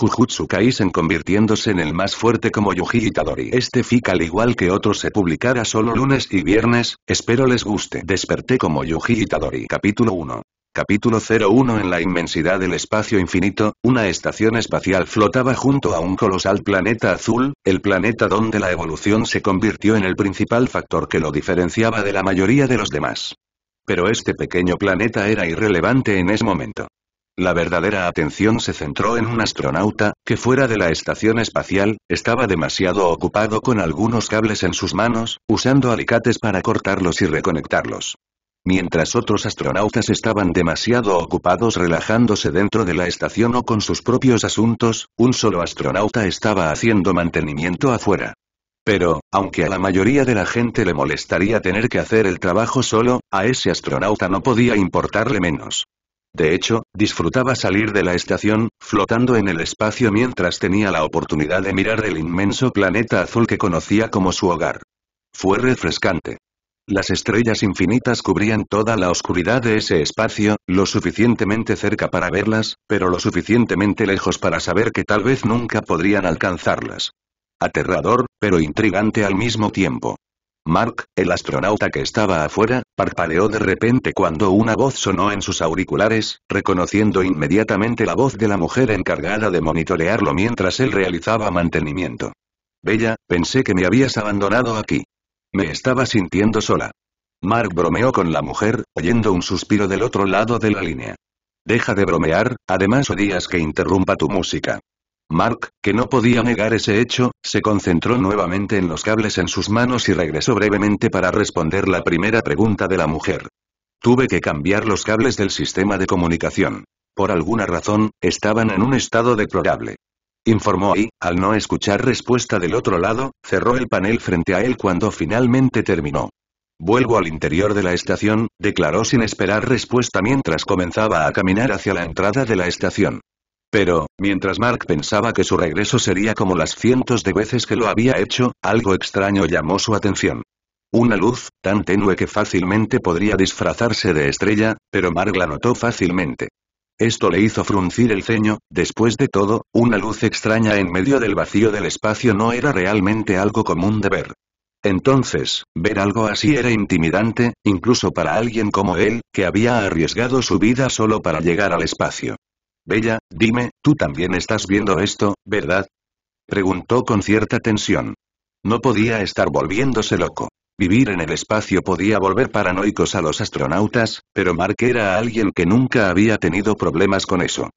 Jujutsu Kaisen convirtiéndose en el más fuerte como Yuji Itadori. Este fic al igual que otros se publicará solo lunes y viernes, espero les guste. Desperté como Yuji Itadori. Capítulo 1. Capítulo 01 En la inmensidad del espacio infinito, una estación espacial flotaba junto a un colosal planeta azul, el planeta donde la evolución se convirtió en el principal factor que lo diferenciaba de la mayoría de los demás. Pero este pequeño planeta era irrelevante en ese momento. La verdadera atención se centró en un astronauta, que fuera de la estación espacial, estaba demasiado ocupado con algunos cables en sus manos, usando alicates para cortarlos y reconectarlos. Mientras otros astronautas estaban demasiado ocupados relajándose dentro de la estación o con sus propios asuntos, un solo astronauta estaba haciendo mantenimiento afuera. Pero, aunque a la mayoría de la gente le molestaría tener que hacer el trabajo solo, a ese astronauta no podía importarle menos. De hecho, disfrutaba salir de la estación, flotando en el espacio mientras tenía la oportunidad de mirar el inmenso planeta azul que conocía como su hogar. Fue refrescante. Las estrellas infinitas cubrían toda la oscuridad de ese espacio, lo suficientemente cerca para verlas, pero lo suficientemente lejos para saber que tal vez nunca podrían alcanzarlas. Aterrador, pero intrigante al mismo tiempo. Mark, el astronauta que estaba afuera, parpadeó de repente cuando una voz sonó en sus auriculares, reconociendo inmediatamente la voz de la mujer encargada de monitorearlo mientras él realizaba mantenimiento. Bella, pensé que me habías abandonado aquí. Me estaba sintiendo sola. Mark bromeó con la mujer, oyendo un suspiro del otro lado de la línea. Deja de bromear, además odias que interrumpa tu música. Mark, que no podía negar ese hecho, se concentró nuevamente en los cables en sus manos y regresó brevemente para responder la primera pregunta de la mujer. Tuve que cambiar los cables del sistema de comunicación. Por alguna razón, estaban en un estado deplorable. Informó y, al no escuchar respuesta del otro lado, cerró el panel frente a él cuando finalmente terminó. Vuelvo al interior de la estación, declaró sin esperar respuesta mientras comenzaba a caminar hacia la entrada de la estación. Pero, mientras Mark pensaba que su regreso sería como las cientos de veces que lo había hecho, algo extraño llamó su atención. Una luz, tan tenue que fácilmente podría disfrazarse de estrella, pero Mark la notó fácilmente. Esto le hizo fruncir el ceño, después de todo, una luz extraña en medio del vacío del espacio no era realmente algo común de ver. Entonces, ver algo así era intimidante, incluso para alguien como él, que había arriesgado su vida solo para llegar al espacio. Bella, dime, tú también estás viendo esto, ¿verdad? Preguntó con cierta tensión. No podía estar volviéndose loco. Vivir en el espacio podía volver paranoicos a los astronautas, pero Mark era alguien que nunca había tenido problemas con eso.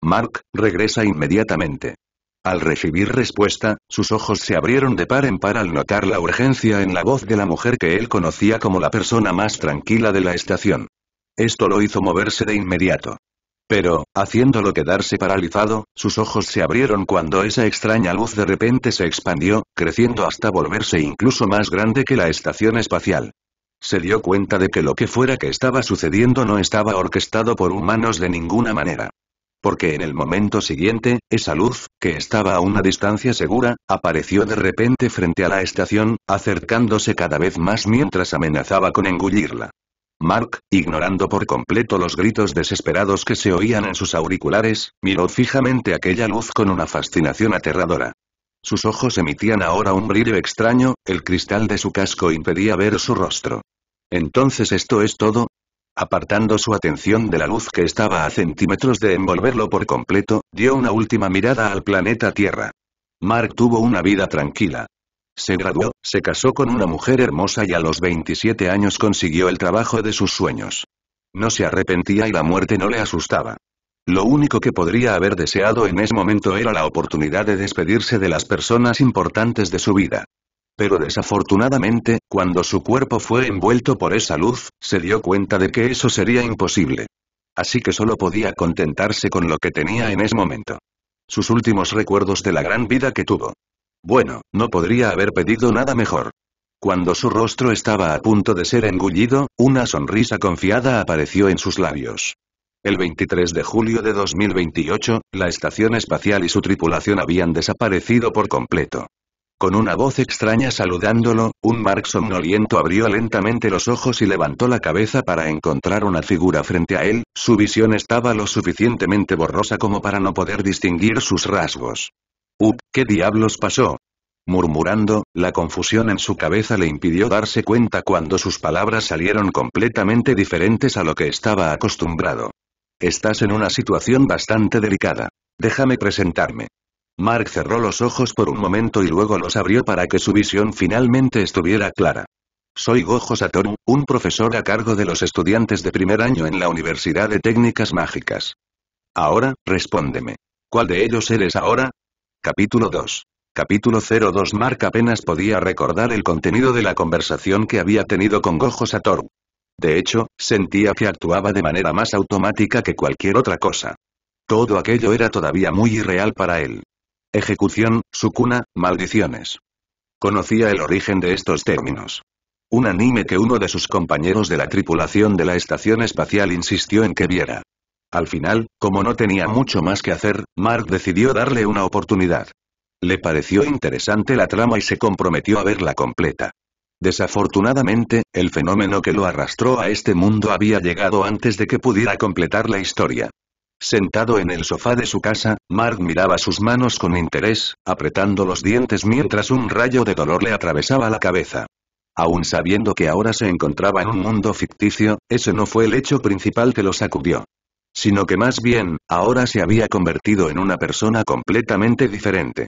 Mark, regresa inmediatamente. Al recibir respuesta, sus ojos se abrieron de par en par al notar la urgencia en la voz de la mujer que él conocía como la persona más tranquila de la estación. Esto lo hizo moverse de inmediato. Pero, haciéndolo quedarse paralizado, sus ojos se abrieron cuando esa extraña luz de repente se expandió, creciendo hasta volverse incluso más grande que la estación espacial. Se dio cuenta de que lo que fuera que estaba sucediendo no estaba orquestado por humanos de ninguna manera. Porque en el momento siguiente, esa luz, que estaba a una distancia segura, apareció de repente frente a la estación, acercándose cada vez más mientras amenazaba con engullirla. Mark, ignorando por completo los gritos desesperados que se oían en sus auriculares, miró fijamente aquella luz con una fascinación aterradora. Sus ojos emitían ahora un brillo extraño, el cristal de su casco impedía ver su rostro. Entonces esto es todo, Apartando su atención de la luz que estaba a centímetros de envolverlo por completo, dio una última mirada al planeta Tierra. Mark tuvo una vida tranquila. Se graduó, se casó con una mujer hermosa y a los 27 años consiguió el trabajo de sus sueños. No se arrepentía y la muerte no le asustaba. Lo único que podría haber deseado en ese momento era la oportunidad de despedirse de las personas importantes de su vida. Pero desafortunadamente, cuando su cuerpo fue envuelto por esa luz, se dio cuenta de que eso sería imposible. Así que solo podía contentarse con lo que tenía en ese momento. Sus últimos recuerdos de la gran vida que tuvo. Bueno, no podría haber pedido nada mejor. Cuando su rostro estaba a punto de ser engullido, una sonrisa confiada apareció en sus labios. El 23 de julio de 2028, la estación espacial y su tripulación habían desaparecido por completo. Con una voz extraña saludándolo, un Mark somnoliento abrió lentamente los ojos y levantó la cabeza para encontrar una figura frente a él, su visión estaba lo suficientemente borrosa como para no poder distinguir sus rasgos. ¿qué diablos pasó? Murmurando, la confusión en su cabeza le impidió darse cuenta cuando sus palabras salieron completamente diferentes a lo que estaba acostumbrado. Estás en una situación bastante delicada. Déjame presentarme. Mark cerró los ojos por un momento y luego los abrió para que su visión finalmente estuviera clara. Soy Gojo Satoru, un profesor a cargo de los estudiantes de primer año en la Universidad de Técnicas Mágicas. Ahora, respóndeme. ¿Cuál de ellos eres ahora? Capítulo 2. Capítulo 02 Mark apenas podía recordar el contenido de la conversación que había tenido con Gojo Satoru. De hecho, sentía que actuaba de manera más automática que cualquier otra cosa. Todo aquello era todavía muy irreal para él. Ejecución, Sukuna, maldiciones. Conocía el origen de estos términos. Un anime que uno de sus compañeros de la tripulación de la estación espacial insistió en que viera. Al final, como no tenía mucho más que hacer, Mark decidió darle una oportunidad. Le pareció interesante la trama y se comprometió a verla completa. Desafortunadamente, el fenómeno que lo arrastró a este mundo había llegado antes de que pudiera completar la historia. Sentado en el sofá de su casa, Mark miraba sus manos con interés, apretando los dientes mientras un rayo de dolor le atravesaba la cabeza. Aun sabiendo que ahora se encontraba en un mundo ficticio, ese no fue el hecho principal que lo sacudió sino que más bien, ahora se había convertido en una persona completamente diferente.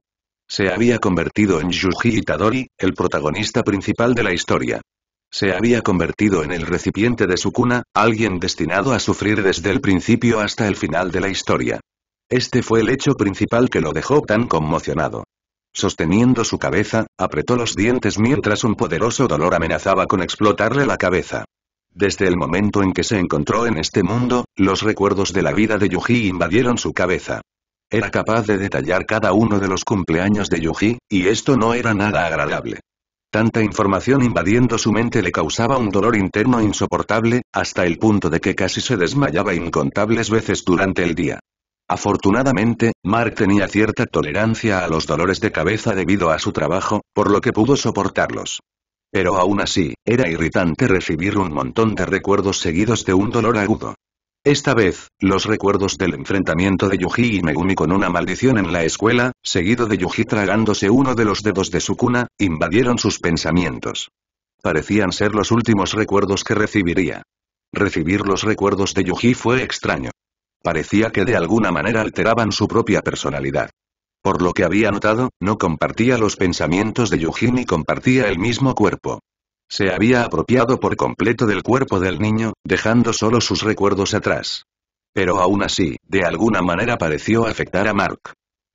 Se había convertido en Yuji Itadori, el protagonista principal de la historia. Se había convertido en el recipiente de su cuna, alguien destinado a sufrir desde el principio hasta el final de la historia. Este fue el hecho principal que lo dejó tan conmocionado. Sosteniendo su cabeza, apretó los dientes mientras un poderoso dolor amenazaba con explotarle la cabeza. Desde el momento en que se encontró en este mundo, los recuerdos de la vida de Yuji invadieron su cabeza. Era capaz de detallar cada uno de los cumpleaños de Yuji, y esto no era nada agradable. Tanta información invadiendo su mente le causaba un dolor interno insoportable, hasta el punto de que casi se desmayaba incontables veces durante el día. Afortunadamente, Mark tenía cierta tolerancia a los dolores de cabeza debido a su trabajo, por lo que pudo soportarlos. Pero aún así, era irritante recibir un montón de recuerdos seguidos de un dolor agudo. Esta vez, los recuerdos del enfrentamiento de Yuji y Megumi con una maldición en la escuela, seguido de Yuji tragándose uno de los dedos de su cuna, invadieron sus pensamientos. Parecían ser los últimos recuerdos que recibiría. Recibir los recuerdos de Yuji fue extraño. Parecía que de alguna manera alteraban su propia personalidad. Por lo que había notado, no compartía los pensamientos de Yuji ni compartía el mismo cuerpo. Se había apropiado por completo del cuerpo del niño, dejando solo sus recuerdos atrás. Pero aún así, de alguna manera pareció afectar a Mark.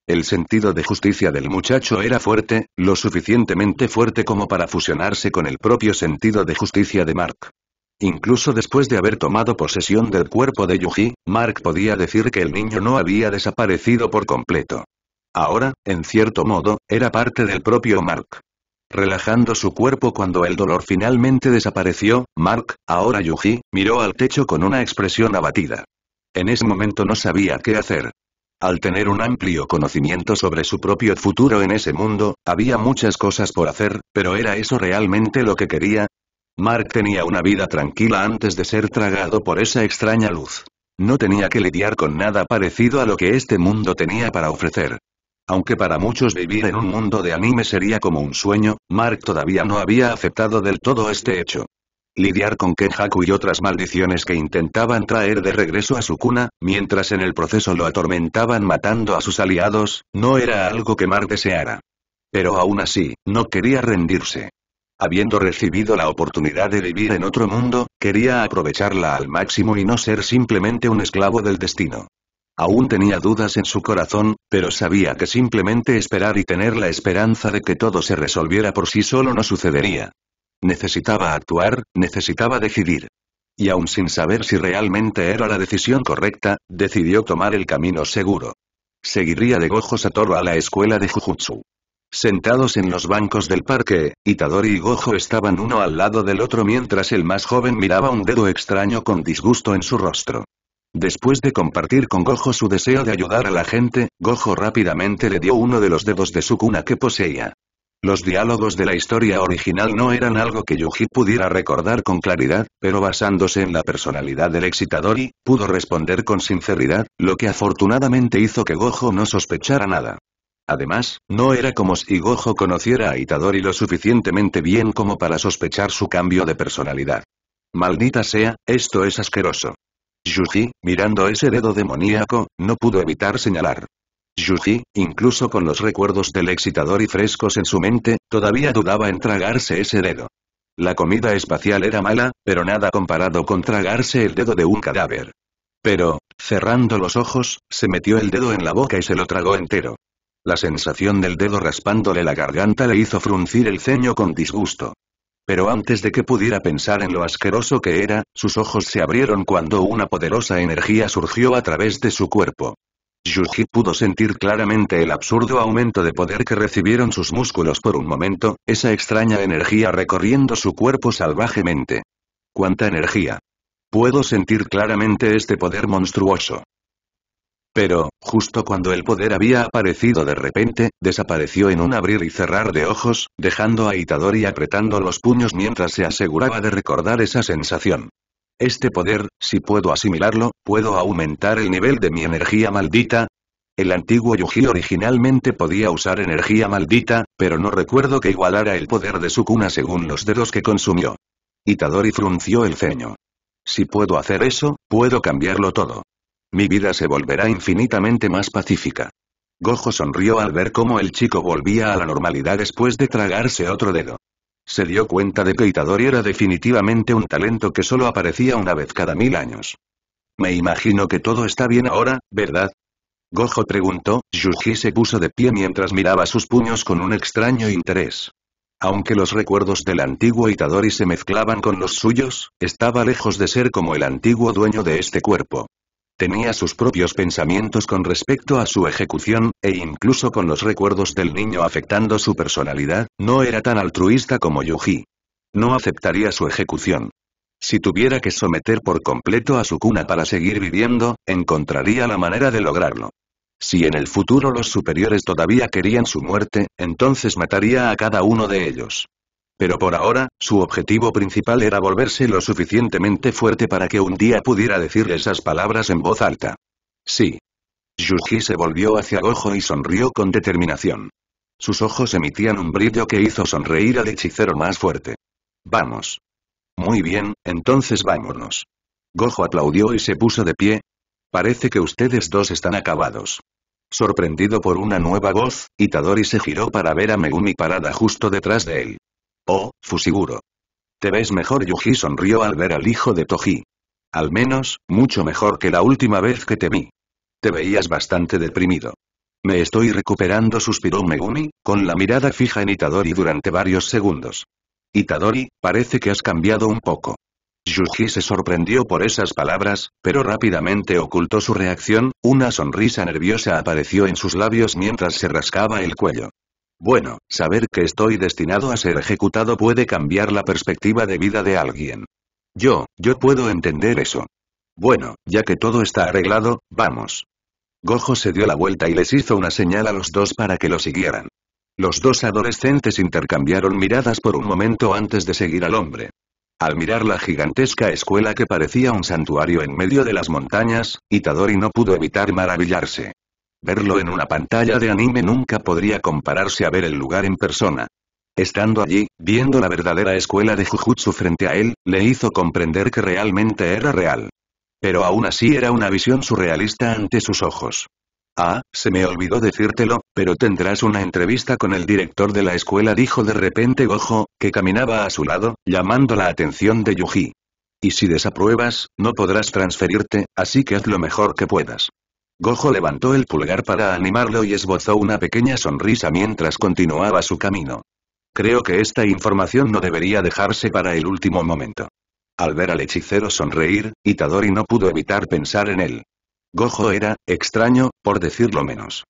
El sentido de justicia del muchacho era fuerte, lo suficientemente fuerte como para fusionarse con el propio sentido de justicia de Mark. Incluso después de haber tomado posesión del cuerpo de Yuji, Mark podía decir que el niño no había desaparecido por completo. Ahora, en cierto modo, era parte del propio Mark. Relajando su cuerpo cuando el dolor finalmente desapareció, Mark, ahora Yuji, miró al techo con una expresión abatida. En ese momento no sabía qué hacer. Al tener un amplio conocimiento sobre su propio futuro en ese mundo, había muchas cosas por hacer, pero ¿era eso realmente lo que quería? Mark tenía una vida tranquila antes de ser tragado por esa extraña luz. No tenía que lidiar con nada parecido a lo que este mundo tenía para ofrecer. Aunque para muchos vivir en un mundo de anime sería como un sueño, Mark todavía no había aceptado del todo este hecho. Lidiar con Kenhaku y otras maldiciones que intentaban traer de regreso a su cuna, mientras en el proceso lo atormentaban matando a sus aliados, no era algo que Mark deseara. Pero aún así, no quería rendirse. Habiendo recibido la oportunidad de vivir en otro mundo, quería aprovecharla al máximo y no ser simplemente un esclavo del destino. Aún tenía dudas en su corazón, pero sabía que simplemente esperar y tener la esperanza de que todo se resolviera por sí solo no sucedería. Necesitaba actuar, necesitaba decidir. Y aún sin saber si realmente era la decisión correcta, decidió tomar el camino seguro. Seguiría de Gojo Satoru a la escuela de Jujutsu. Sentados en los bancos del parque, Itadori y Gojo estaban uno al lado del otro mientras el más joven miraba un dedo extraño con disgusto en su rostro. Después de compartir con Gojo su deseo de ayudar a la gente, Gojo rápidamente le dio uno de los dedos de su cuna que poseía. Los diálogos de la historia original no eran algo que Yuji pudiera recordar con claridad, pero basándose en la personalidad del y, pudo responder con sinceridad, lo que afortunadamente hizo que Gojo no sospechara nada. Además, no era como si Gojo conociera a Itadori lo suficientemente bien como para sospechar su cambio de personalidad. Maldita sea, esto es asqueroso. Yuji, mirando ese dedo demoníaco, no pudo evitar señalar. Yuji, incluso con los recuerdos del excitador y frescos en su mente, todavía dudaba en tragarse ese dedo. La comida espacial era mala, pero nada comparado con tragarse el dedo de un cadáver. Pero, cerrando los ojos, se metió el dedo en la boca y se lo tragó entero. La sensación del dedo raspándole la garganta le hizo fruncir el ceño con disgusto. Pero antes de que pudiera pensar en lo asqueroso que era, sus ojos se abrieron cuando una poderosa energía surgió a través de su cuerpo. Yuji pudo sentir claramente el absurdo aumento de poder que recibieron sus músculos por un momento, esa extraña energía recorriendo su cuerpo salvajemente. ¡Cuánta energía! Puedo sentir claramente este poder monstruoso. Pero, justo cuando el poder había aparecido de repente, desapareció en un abrir y cerrar de ojos, dejando a Itadori apretando los puños mientras se aseguraba de recordar esa sensación. Este poder, si puedo asimilarlo, ¿puedo aumentar el nivel de mi energía maldita? El antiguo Yuji originalmente podía usar energía maldita, pero no recuerdo que igualara el poder de su cuna según los dedos que consumió. Itadori frunció el ceño. Si puedo hacer eso, puedo cambiarlo todo. Mi vida se volverá infinitamente más pacífica. Gojo sonrió al ver cómo el chico volvía a la normalidad después de tragarse otro dedo. Se dio cuenta de que Itadori era definitivamente un talento que solo aparecía una vez cada mil años. Me imagino que todo está bien ahora, ¿verdad? Gojo preguntó, Yuji se puso de pie mientras miraba sus puños con un extraño interés. Aunque los recuerdos del antiguo Itadori se mezclaban con los suyos, estaba lejos de ser como el antiguo dueño de este cuerpo. Tenía sus propios pensamientos con respecto a su ejecución, e incluso con los recuerdos del niño afectando su personalidad, no era tan altruista como Yuji. No aceptaría su ejecución. Si tuviera que someter por completo a su cuna para seguir viviendo, encontraría la manera de lograrlo. Si en el futuro los superiores todavía querían su muerte, entonces mataría a cada uno de ellos. Pero por ahora, su objetivo principal era volverse lo suficientemente fuerte para que un día pudiera decir esas palabras en voz alta. Sí. Yuji se volvió hacia Gojo y sonrió con determinación. Sus ojos emitían un brillo que hizo sonreír al hechicero más fuerte. Vamos. Muy bien, entonces vámonos. Gojo aplaudió y se puso de pie. Parece que ustedes dos están acabados. Sorprendido por una nueva voz, Itadori se giró para ver a Megumi parada justo detrás de él. Oh, Fushiguro. Te ves mejor Yuji sonrió al ver al hijo de Toji. Al menos, mucho mejor que la última vez que te vi. Te veías bastante deprimido. Me estoy recuperando suspiró Megumi, con la mirada fija en Itadori durante varios segundos. Itadori, parece que has cambiado un poco. Yuji se sorprendió por esas palabras, pero rápidamente ocultó su reacción, una sonrisa nerviosa apareció en sus labios mientras se rascaba el cuello. Bueno, saber que estoy destinado a ser ejecutado puede cambiar la perspectiva de vida de alguien. Yo, yo puedo entender eso. Bueno, ya que todo está arreglado, vamos. Gojo se dio la vuelta y les hizo una señal a los dos para que lo siguieran. Los dos adolescentes intercambiaron miradas por un momento antes de seguir al hombre. Al mirar la gigantesca escuela que parecía un santuario en medio de las montañas, Itadori no pudo evitar maravillarse. Verlo en una pantalla de anime nunca podría compararse a ver el lugar en persona. Estando allí, viendo la verdadera escuela de Jujutsu frente a él, le hizo comprender que realmente era real. Pero aún así era una visión surrealista ante sus ojos. Ah, se me olvidó decírtelo, pero tendrás una entrevista con el director de la escuela, dijo de repente Gojo, que caminaba a su lado, llamando la atención de Yuji. Y si desapruebas, no podrás transferirte, así que haz lo mejor que puedas. Gojo levantó el pulgar para animarlo y esbozó una pequeña sonrisa mientras continuaba su camino. Creo que esta información no debería dejarse para el último momento. Al ver al hechicero sonreír, Itadori no pudo evitar pensar en él. Gojo era, extraño, por decirlo menos.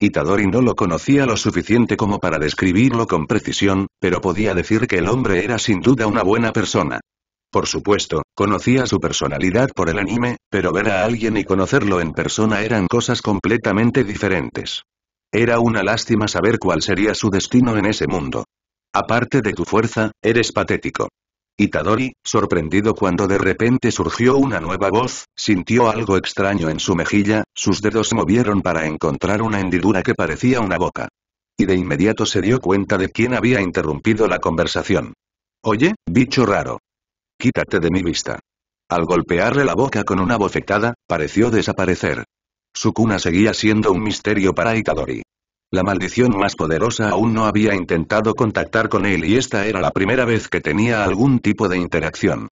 Itadori no lo conocía lo suficiente como para describirlo con precisión, pero podía decir que el hombre era sin duda una buena persona. Por supuesto, conocía su personalidad por el anime, pero ver a alguien y conocerlo en persona eran cosas completamente diferentes. Era una lástima saber cuál sería su destino en ese mundo. Aparte de tu fuerza, eres patético. Itadori, sorprendido cuando de repente surgió una nueva voz, sintió algo extraño en su mejilla, sus dedos movieron para encontrar una hendidura que parecía una boca. Y de inmediato se dio cuenta de quién había interrumpido la conversación. Oye, bicho raro. Quítate de mi vista. Al golpearle la boca con una bofetada, pareció desaparecer. Su cuna seguía siendo un misterio para Itadori. La maldición más poderosa aún no había intentado contactar con él y esta era la primera vez que tenía algún tipo de interacción.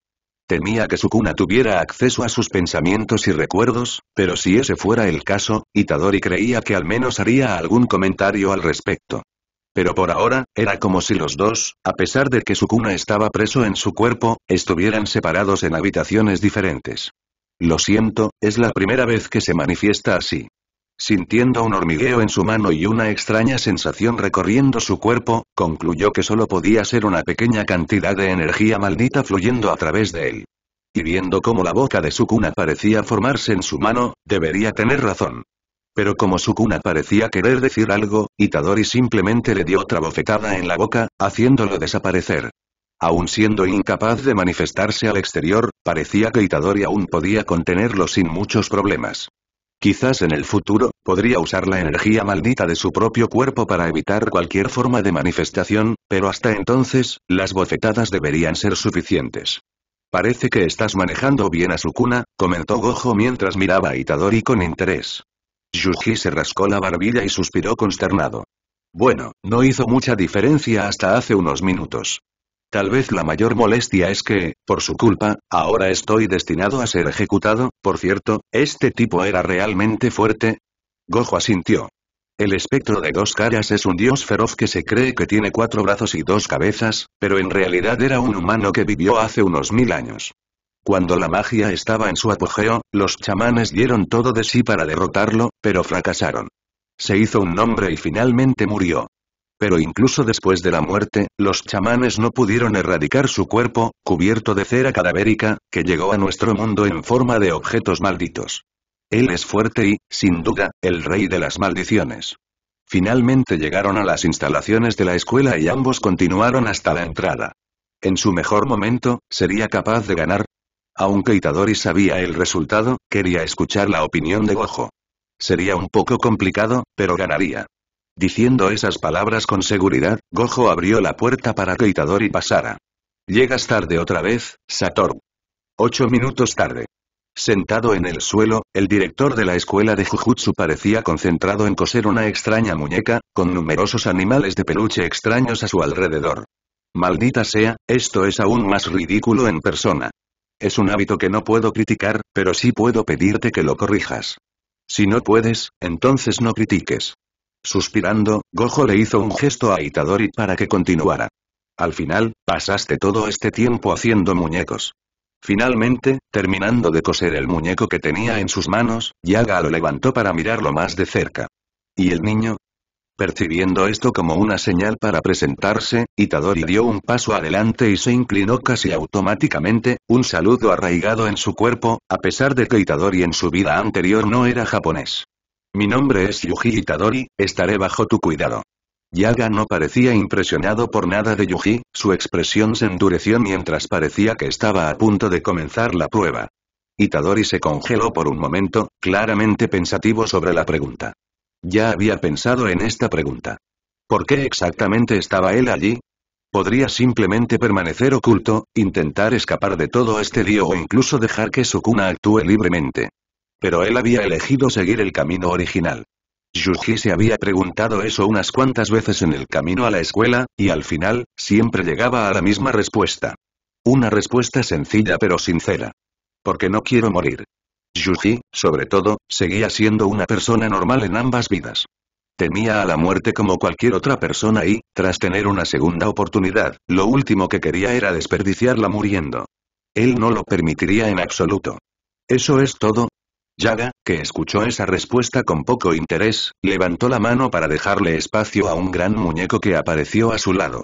Temía que su cuna tuviera acceso a sus pensamientos y recuerdos, pero si ese fuera el caso, Itadori creía que al menos haría algún comentario al respecto. Pero por ahora, era como si los dos, a pesar de que su cuna estaba preso en su cuerpo, estuvieran separados en habitaciones diferentes. Lo siento, es la primera vez que se manifiesta así. Sintiendo un hormigueo en su mano y una extraña sensación recorriendo su cuerpo, concluyó que solo podía ser una pequeña cantidad de energía maldita fluyendo a través de él. Y viendo cómo la boca de su cuna parecía formarse en su mano, debería tener razón. Pero como Sukuna parecía querer decir algo, Itadori simplemente le dio otra bofetada en la boca, haciéndolo desaparecer. Aun siendo incapaz de manifestarse al exterior, parecía que Itadori aún podía contenerlo sin muchos problemas. Quizás en el futuro, podría usar la energía maldita de su propio cuerpo para evitar cualquier forma de manifestación, pero hasta entonces, las bofetadas deberían ser suficientes. Parece que estás manejando bien a Sukuna, comentó Gojo mientras miraba a Itadori con interés. Yuji se rascó la barbilla y suspiró consternado. Bueno, no hizo mucha diferencia hasta hace unos minutos. Tal vez la mayor molestia es que, por su culpa, ahora estoy destinado a ser ejecutado, por cierto, ¿este tipo era realmente fuerte? Gojo asintió. El espectro de dos caras es un dios feroz que se cree que tiene cuatro brazos y dos cabezas, pero en realidad era un humano que vivió hace unos mil años. Cuando la magia estaba en su apogeo, los chamanes dieron todo de sí para derrotarlo, pero fracasaron. Se hizo un nombre y finalmente murió. Pero incluso después de la muerte, los chamanes no pudieron erradicar su cuerpo, cubierto de cera cadavérica, que llegó a nuestro mundo en forma de objetos malditos. Él es fuerte y, sin duda, el rey de las maldiciones. Finalmente llegaron a las instalaciones de la escuela y ambos continuaron hasta la entrada. En su mejor momento, sería capaz de ganar, aunque Itadori sabía el resultado, quería escuchar la opinión de Gojo. Sería un poco complicado, pero ganaría. Diciendo esas palabras con seguridad, Gojo abrió la puerta para que Itadori pasara. Llegas tarde otra vez, Satoru. Ocho minutos tarde. Sentado en el suelo, el director de la escuela de Jujutsu parecía concentrado en coser una extraña muñeca, con numerosos animales de peluche extraños a su alrededor. Maldita sea, esto es aún más ridículo en persona. Es un hábito que no puedo criticar, pero sí puedo pedirte que lo corrijas. Si no puedes, entonces no critiques. Suspirando, Gojo le hizo un gesto a Itadori para que continuara. Al final, pasaste todo este tiempo haciendo muñecos. Finalmente, terminando de coser el muñeco que tenía en sus manos, Yaga lo levantó para mirarlo más de cerca. Y el niño, Percibiendo esto como una señal para presentarse, Itadori dio un paso adelante y se inclinó casi automáticamente, un saludo arraigado en su cuerpo, a pesar de que Itadori en su vida anterior no era japonés. Mi nombre es Yuji Itadori, estaré bajo tu cuidado. Yaga no parecía impresionado por nada de Yuji, su expresión se endureció mientras parecía que estaba a punto de comenzar la prueba. Itadori se congeló por un momento, claramente pensativo sobre la pregunta. Ya había pensado en esta pregunta. ¿Por qué exactamente estaba él allí? Podría simplemente permanecer oculto, intentar escapar de todo este lío o incluso dejar que su cuna actúe libremente. Pero él había elegido seguir el camino original. Yuji se había preguntado eso unas cuantas veces en el camino a la escuela, y al final, siempre llegaba a la misma respuesta. Una respuesta sencilla pero sincera. Porque no quiero morir. Yuji, sobre todo, seguía siendo una persona normal en ambas vidas. Temía a la muerte como cualquier otra persona y, tras tener una segunda oportunidad, lo último que quería era desperdiciarla muriendo. Él no lo permitiría en absoluto. ¿Eso es todo? Yaga, que escuchó esa respuesta con poco interés, levantó la mano para dejarle espacio a un gran muñeco que apareció a su lado.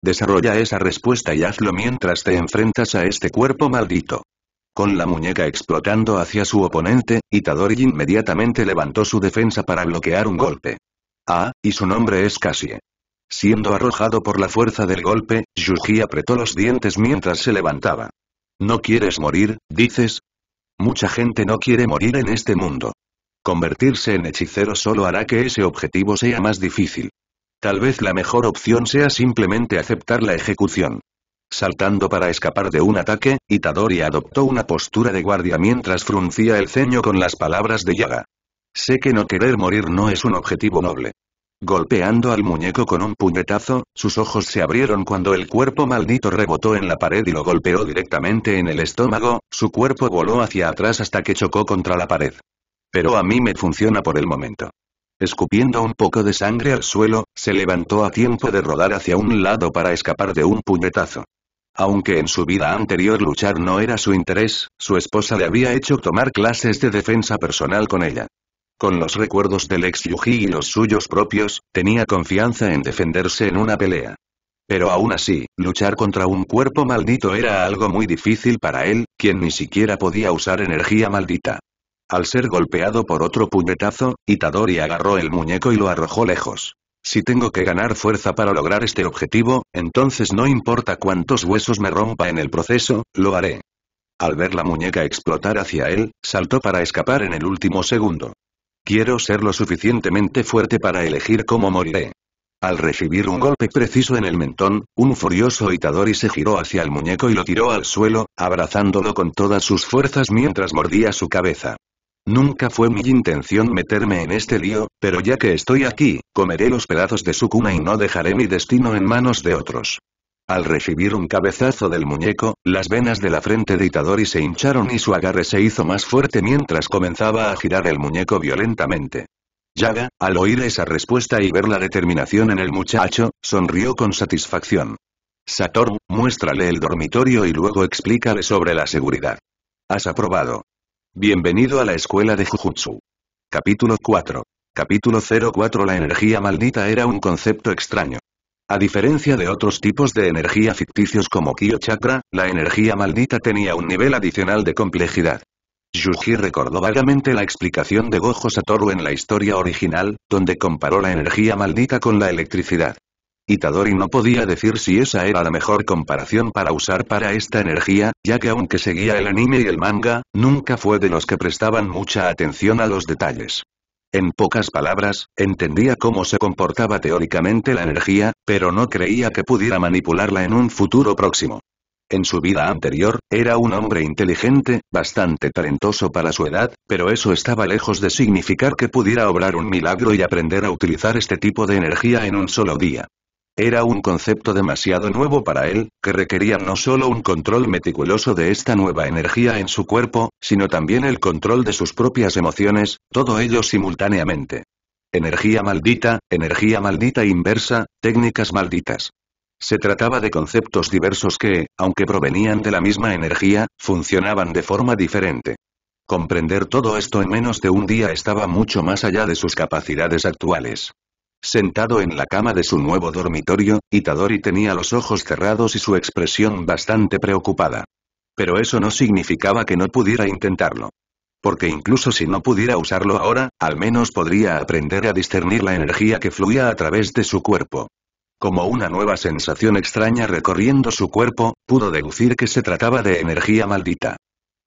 Desarrolla esa respuesta y hazlo mientras te enfrentas a este cuerpo maldito. Con la muñeca explotando hacia su oponente, Itadori inmediatamente levantó su defensa para bloquear un golpe. Ah, y su nombre es Kasie. Siendo arrojado por la fuerza del golpe, Yuji apretó los dientes mientras se levantaba. ¿No quieres morir, dices? Mucha gente no quiere morir en este mundo. Convertirse en hechicero solo hará que ese objetivo sea más difícil. Tal vez la mejor opción sea simplemente aceptar la ejecución. Saltando para escapar de un ataque, Itadori adoptó una postura de guardia mientras fruncía el ceño con las palabras de Yaga. Sé que no querer morir no es un objetivo noble. Golpeando al muñeco con un puñetazo, sus ojos se abrieron cuando el cuerpo maldito rebotó en la pared y lo golpeó directamente en el estómago, su cuerpo voló hacia atrás hasta que chocó contra la pared. Pero a mí me funciona por el momento. Escupiendo un poco de sangre al suelo, se levantó a tiempo de rodar hacia un lado para escapar de un puñetazo. Aunque en su vida anterior luchar no era su interés, su esposa le había hecho tomar clases de defensa personal con ella. Con los recuerdos del ex Yuji y los suyos propios, tenía confianza en defenderse en una pelea. Pero aún así, luchar contra un cuerpo maldito era algo muy difícil para él, quien ni siquiera podía usar energía maldita. Al ser golpeado por otro puñetazo, Itadori agarró el muñeco y lo arrojó lejos. Si tengo que ganar fuerza para lograr este objetivo, entonces no importa cuántos huesos me rompa en el proceso, lo haré. Al ver la muñeca explotar hacia él, saltó para escapar en el último segundo. Quiero ser lo suficientemente fuerte para elegir cómo moriré. Al recibir un golpe preciso en el mentón, un furioso Itadori se giró hacia el muñeco y lo tiró al suelo, abrazándolo con todas sus fuerzas mientras mordía su cabeza. Nunca fue mi intención meterme en este lío, pero ya que estoy aquí, comeré los pedazos de su cuna y no dejaré mi destino en manos de otros. Al recibir un cabezazo del muñeco, las venas de la frente de Itadori se hincharon y su agarre se hizo más fuerte mientras comenzaba a girar el muñeco violentamente. Yaga, al oír esa respuesta y ver la determinación en el muchacho, sonrió con satisfacción. Satoru, muéstrale el dormitorio y luego explícale sobre la seguridad. Has aprobado. Bienvenido a la escuela de Jujutsu. Capítulo 4. Capítulo 04 La energía maldita era un concepto extraño. A diferencia de otros tipos de energía ficticios como Kyo Chakra, la energía maldita tenía un nivel adicional de complejidad. Yuji recordó vagamente la explicación de Gojo Satoru en la historia original, donde comparó la energía maldita con la electricidad. Itadori no podía decir si esa era la mejor comparación para usar para esta energía, ya que aunque seguía el anime y el manga, nunca fue de los que prestaban mucha atención a los detalles. En pocas palabras, entendía cómo se comportaba teóricamente la energía, pero no creía que pudiera manipularla en un futuro próximo. En su vida anterior, era un hombre inteligente, bastante talentoso para su edad, pero eso estaba lejos de significar que pudiera obrar un milagro y aprender a utilizar este tipo de energía en un solo día. Era un concepto demasiado nuevo para él, que requería no solo un control meticuloso de esta nueva energía en su cuerpo, sino también el control de sus propias emociones, todo ello simultáneamente. Energía maldita, energía maldita inversa, técnicas malditas. Se trataba de conceptos diversos que, aunque provenían de la misma energía, funcionaban de forma diferente. Comprender todo esto en menos de un día estaba mucho más allá de sus capacidades actuales. Sentado en la cama de su nuevo dormitorio, Itadori tenía los ojos cerrados y su expresión bastante preocupada. Pero eso no significaba que no pudiera intentarlo. Porque incluso si no pudiera usarlo ahora, al menos podría aprender a discernir la energía que fluía a través de su cuerpo. Como una nueva sensación extraña recorriendo su cuerpo, pudo deducir que se trataba de energía maldita.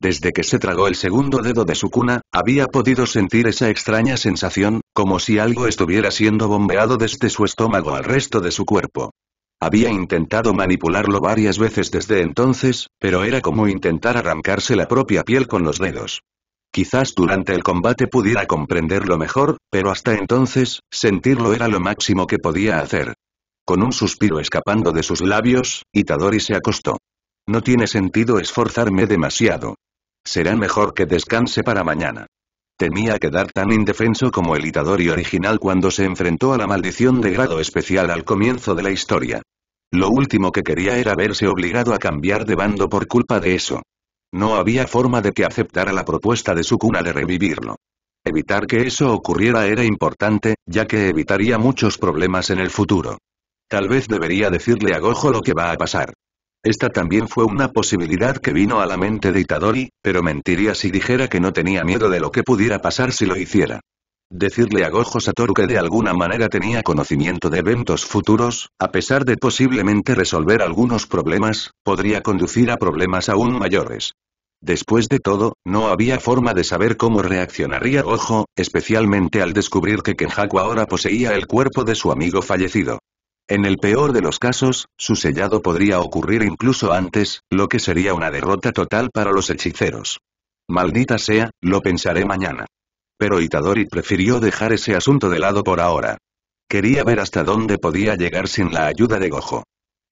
Desde que se tragó el segundo dedo de su cuna, había podido sentir esa extraña sensación, como si algo estuviera siendo bombeado desde su estómago al resto de su cuerpo. Había intentado manipularlo varias veces desde entonces, pero era como intentar arrancarse la propia piel con los dedos. Quizás durante el combate pudiera comprenderlo mejor, pero hasta entonces, sentirlo era lo máximo que podía hacer. Con un suspiro escapando de sus labios, Itadori se acostó. No tiene sentido esforzarme demasiado. Será mejor que descanse para mañana. Temía quedar tan indefenso como el Itadori original cuando se enfrentó a la maldición de grado especial al comienzo de la historia. Lo último que quería era verse obligado a cambiar de bando por culpa de eso. No había forma de que aceptara la propuesta de su cuna de revivirlo. Evitar que eso ocurriera era importante, ya que evitaría muchos problemas en el futuro. Tal vez debería decirle a Gojo lo que va a pasar. Esta también fue una posibilidad que vino a la mente de Itadori, pero mentiría si dijera que no tenía miedo de lo que pudiera pasar si lo hiciera. Decirle a Gojo Satoru que de alguna manera tenía conocimiento de eventos futuros, a pesar de posiblemente resolver algunos problemas, podría conducir a problemas aún mayores. Después de todo, no había forma de saber cómo reaccionaría Gojo, especialmente al descubrir que Kenjaku ahora poseía el cuerpo de su amigo fallecido. En el peor de los casos, su sellado podría ocurrir incluso antes, lo que sería una derrota total para los hechiceros. Maldita sea, lo pensaré mañana. Pero Itadori prefirió dejar ese asunto de lado por ahora. Quería ver hasta dónde podía llegar sin la ayuda de Gojo.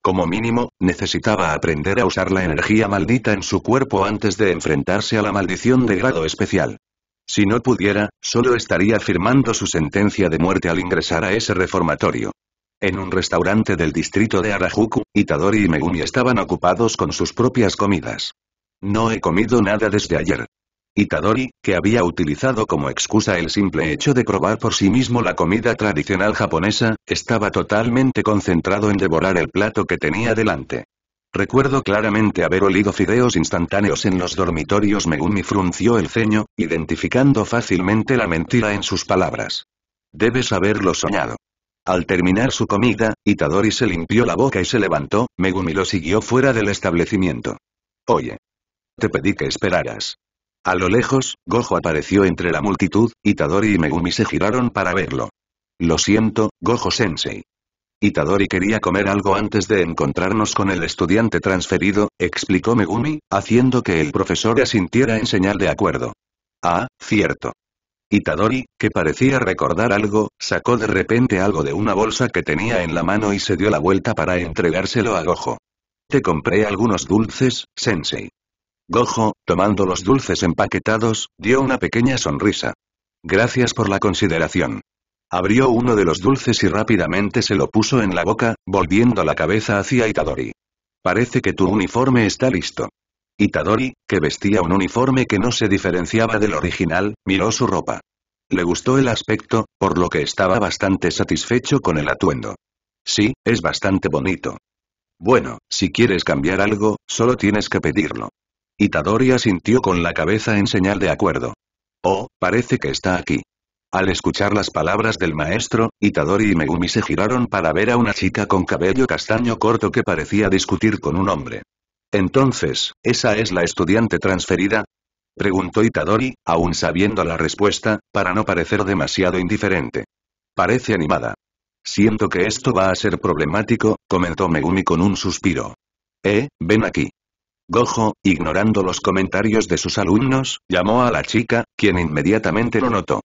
Como mínimo, necesitaba aprender a usar la energía maldita en su cuerpo antes de enfrentarse a la maldición de grado especial. Si no pudiera, solo estaría firmando su sentencia de muerte al ingresar a ese reformatorio. En un restaurante del distrito de Arajuku, Itadori y Megumi estaban ocupados con sus propias comidas. No he comido nada desde ayer. Itadori, que había utilizado como excusa el simple hecho de probar por sí mismo la comida tradicional japonesa, estaba totalmente concentrado en devorar el plato que tenía delante. Recuerdo claramente haber olido fideos instantáneos en los dormitorios Megumi frunció el ceño, identificando fácilmente la mentira en sus palabras. Debes haberlo soñado. Al terminar su comida, Itadori se limpió la boca y se levantó, Megumi lo siguió fuera del establecimiento. Oye. Te pedí que esperaras. A lo lejos, Gojo apareció entre la multitud, Itadori y Megumi se giraron para verlo. Lo siento, Gojo-sensei. Itadori quería comer algo antes de encontrarnos con el estudiante transferido, explicó Megumi, haciendo que el profesor asintiera en señal de acuerdo. Ah, cierto. Itadori, que parecía recordar algo, sacó de repente algo de una bolsa que tenía en la mano y se dio la vuelta para entregárselo a Gojo. Te compré algunos dulces, Sensei. Gojo, tomando los dulces empaquetados, dio una pequeña sonrisa. Gracias por la consideración. Abrió uno de los dulces y rápidamente se lo puso en la boca, volviendo la cabeza hacia Itadori. Parece que tu uniforme está listo. Itadori, que vestía un uniforme que no se diferenciaba del original, miró su ropa. Le gustó el aspecto, por lo que estaba bastante satisfecho con el atuendo. Sí, es bastante bonito. Bueno, si quieres cambiar algo, solo tienes que pedirlo. Itadori asintió con la cabeza en señal de acuerdo. Oh, parece que está aquí. Al escuchar las palabras del maestro, Itadori y Megumi se giraron para ver a una chica con cabello castaño corto que parecía discutir con un hombre. Entonces, ¿esa es la estudiante transferida? Preguntó Itadori, aún sabiendo la respuesta, para no parecer demasiado indiferente. Parece animada. Siento que esto va a ser problemático, comentó Megumi con un suspiro. Eh, ven aquí. Gojo, ignorando los comentarios de sus alumnos, llamó a la chica, quien inmediatamente lo notó.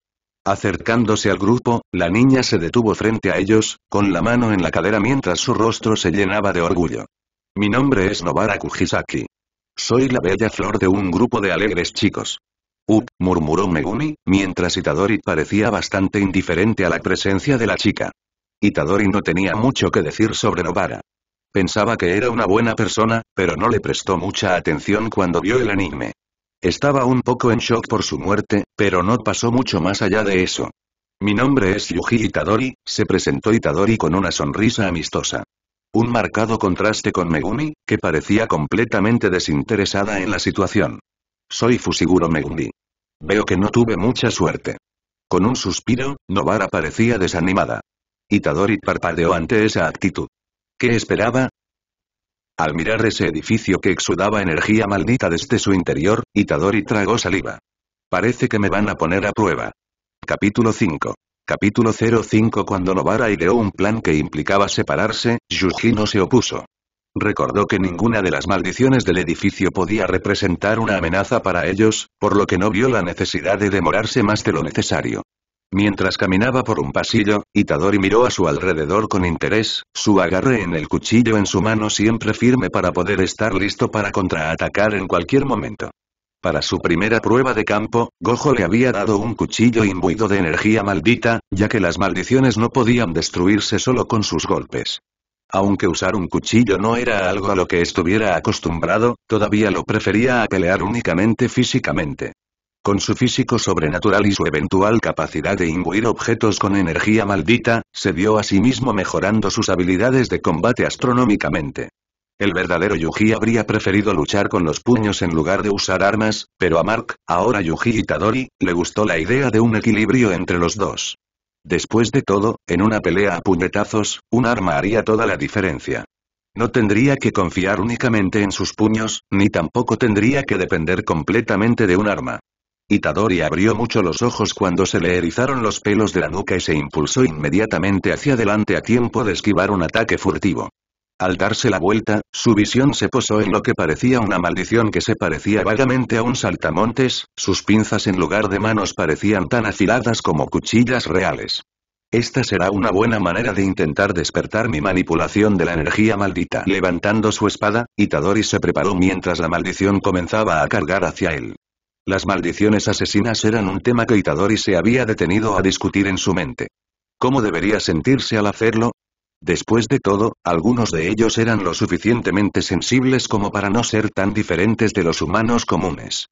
Acercándose al grupo, la niña se detuvo frente a ellos, con la mano en la cadera mientras su rostro se llenaba de orgullo. Mi nombre es Nobara Kujisaki. Soy la bella flor de un grupo de alegres chicos. Up, murmuró Megumi, mientras Itadori parecía bastante indiferente a la presencia de la chica. Itadori no tenía mucho que decir sobre Nobara. Pensaba que era una buena persona, pero no le prestó mucha atención cuando vio el anime. Estaba un poco en shock por su muerte, pero no pasó mucho más allá de eso. Mi nombre es Yuji Itadori, se presentó Itadori con una sonrisa amistosa. Un marcado contraste con Megumi, que parecía completamente desinteresada en la situación. Soy Fusiguro Megumi. Veo que no tuve mucha suerte. Con un suspiro, Novara parecía desanimada. Itadori parpadeó ante esa actitud. ¿Qué esperaba? Al mirar ese edificio que exudaba energía maldita desde su interior, Itadori tragó saliva. Parece que me van a poner a prueba. Capítulo 5 Capítulo 05 Cuando Novara ideó un plan que implicaba separarse, Yuji no se opuso. Recordó que ninguna de las maldiciones del edificio podía representar una amenaza para ellos, por lo que no vio la necesidad de demorarse más de lo necesario. Mientras caminaba por un pasillo, Itadori miró a su alrededor con interés, su agarre en el cuchillo en su mano siempre firme para poder estar listo para contraatacar en cualquier momento. Para su primera prueba de campo, Gojo le había dado un cuchillo imbuido de energía maldita, ya que las maldiciones no podían destruirse solo con sus golpes. Aunque usar un cuchillo no era algo a lo que estuviera acostumbrado, todavía lo prefería a pelear únicamente físicamente. Con su físico sobrenatural y su eventual capacidad de imbuir objetos con energía maldita, se vio a sí mismo mejorando sus habilidades de combate astronómicamente. El verdadero Yuji habría preferido luchar con los puños en lugar de usar armas, pero a Mark, ahora Yuji Itadori, le gustó la idea de un equilibrio entre los dos. Después de todo, en una pelea a puñetazos, un arma haría toda la diferencia. No tendría que confiar únicamente en sus puños, ni tampoco tendría que depender completamente de un arma. Itadori abrió mucho los ojos cuando se le erizaron los pelos de la nuca y se impulsó inmediatamente hacia adelante a tiempo de esquivar un ataque furtivo. Al darse la vuelta, su visión se posó en lo que parecía una maldición que se parecía vagamente a un saltamontes, sus pinzas en lugar de manos parecían tan afiladas como cuchillas reales. Esta será una buena manera de intentar despertar mi manipulación de la energía maldita. Levantando su espada, Itadori se preparó mientras la maldición comenzaba a cargar hacia él. Las maldiciones asesinas eran un tema que Itadori se había detenido a discutir en su mente. ¿Cómo debería sentirse al hacerlo? Después de todo, algunos de ellos eran lo suficientemente sensibles como para no ser tan diferentes de los humanos comunes.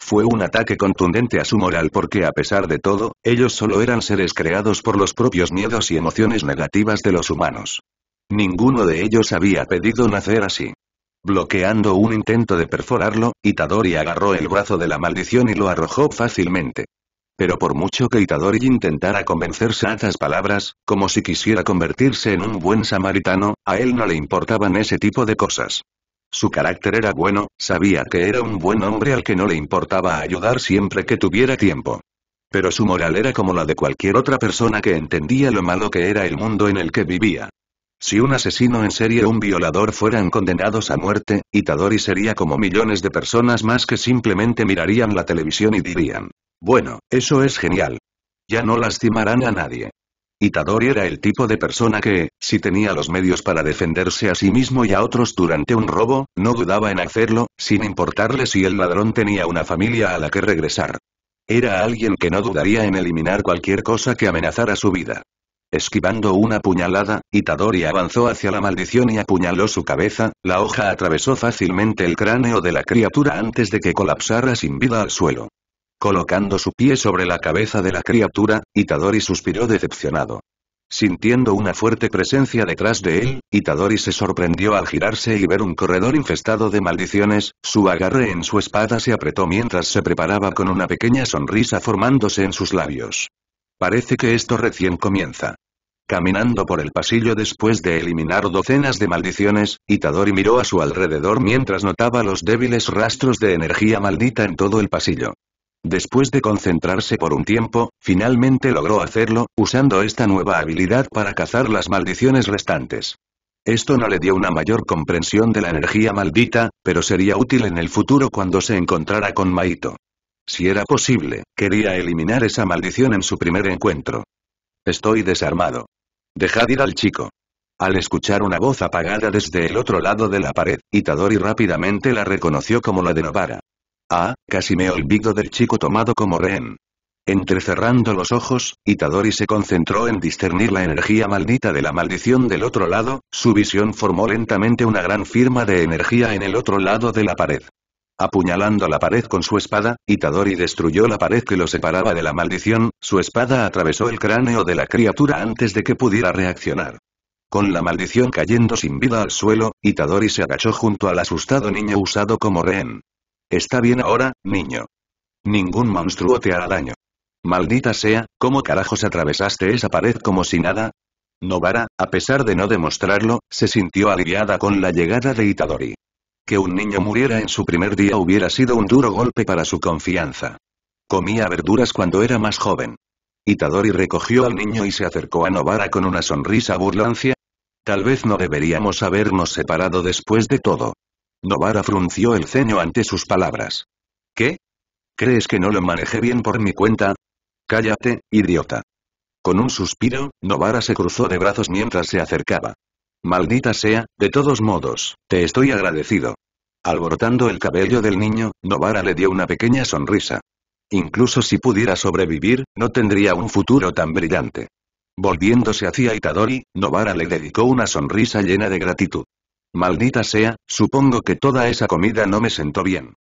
Fue un ataque contundente a su moral porque a pesar de todo, ellos solo eran seres creados por los propios miedos y emociones negativas de los humanos. Ninguno de ellos había pedido nacer así. Bloqueando un intento de perforarlo, Itadori agarró el brazo de la maldición y lo arrojó fácilmente. Pero por mucho que Itadori intentara convencerse a estas palabras, como si quisiera convertirse en un buen samaritano, a él no le importaban ese tipo de cosas. Su carácter era bueno, sabía que era un buen hombre al que no le importaba ayudar siempre que tuviera tiempo. Pero su moral era como la de cualquier otra persona que entendía lo malo que era el mundo en el que vivía. Si un asesino en serie o un violador fueran condenados a muerte, Itadori sería como millones de personas más que simplemente mirarían la televisión y dirían, bueno, eso es genial. Ya no lastimarán a nadie. Itadori era el tipo de persona que, si tenía los medios para defenderse a sí mismo y a otros durante un robo, no dudaba en hacerlo, sin importarle si el ladrón tenía una familia a la que regresar. Era alguien que no dudaría en eliminar cualquier cosa que amenazara su vida. Esquivando una puñalada, Itadori avanzó hacia la maldición y apuñaló su cabeza, la hoja atravesó fácilmente el cráneo de la criatura antes de que colapsara sin vida al suelo. Colocando su pie sobre la cabeza de la criatura, Itadori suspiró decepcionado. Sintiendo una fuerte presencia detrás de él, Itadori se sorprendió al girarse y ver un corredor infestado de maldiciones, su agarre en su espada se apretó mientras se preparaba con una pequeña sonrisa formándose en sus labios. Parece que esto recién comienza. Caminando por el pasillo después de eliminar docenas de maldiciones, Itadori miró a su alrededor mientras notaba los débiles rastros de energía maldita en todo el pasillo. Después de concentrarse por un tiempo, finalmente logró hacerlo, usando esta nueva habilidad para cazar las maldiciones restantes. Esto no le dio una mayor comprensión de la energía maldita, pero sería útil en el futuro cuando se encontrara con Maito. Si era posible, quería eliminar esa maldición en su primer encuentro. Estoy desarmado. Dejad ir al chico. Al escuchar una voz apagada desde el otro lado de la pared, Itadori rápidamente la reconoció como la de Novara. Ah, casi me olvido del chico tomado como rehén. Entrecerrando los ojos, Itadori se concentró en discernir la energía maldita de la maldición del otro lado, su visión formó lentamente una gran firma de energía en el otro lado de la pared. Apuñalando la pared con su espada, Itadori destruyó la pared que lo separaba de la maldición, su espada atravesó el cráneo de la criatura antes de que pudiera reaccionar. Con la maldición cayendo sin vida al suelo, Itadori se agachó junto al asustado niño usado como rehén. Está bien ahora, niño. Ningún monstruo te hará daño. Maldita sea, ¿cómo carajos atravesaste esa pared como si nada? Novara, a pesar de no demostrarlo, se sintió aliviada con la llegada de Itadori. Que un niño muriera en su primer día hubiera sido un duro golpe para su confianza. Comía verduras cuando era más joven. Itadori recogió al niño y se acercó a Novara con una sonrisa burlancia. Tal vez no deberíamos habernos separado después de todo. Novara frunció el ceño ante sus palabras. ¿Qué? ¿Crees que no lo manejé bien por mi cuenta? Cállate, idiota. Con un suspiro, Novara se cruzó de brazos mientras se acercaba. Maldita sea, de todos modos, te estoy agradecido. Alborotando el cabello del niño, Novara le dio una pequeña sonrisa. Incluso si pudiera sobrevivir, no tendría un futuro tan brillante. Volviéndose hacia Itadori, Novara le dedicó una sonrisa llena de gratitud. Maldita sea, supongo que toda esa comida no me sentó bien.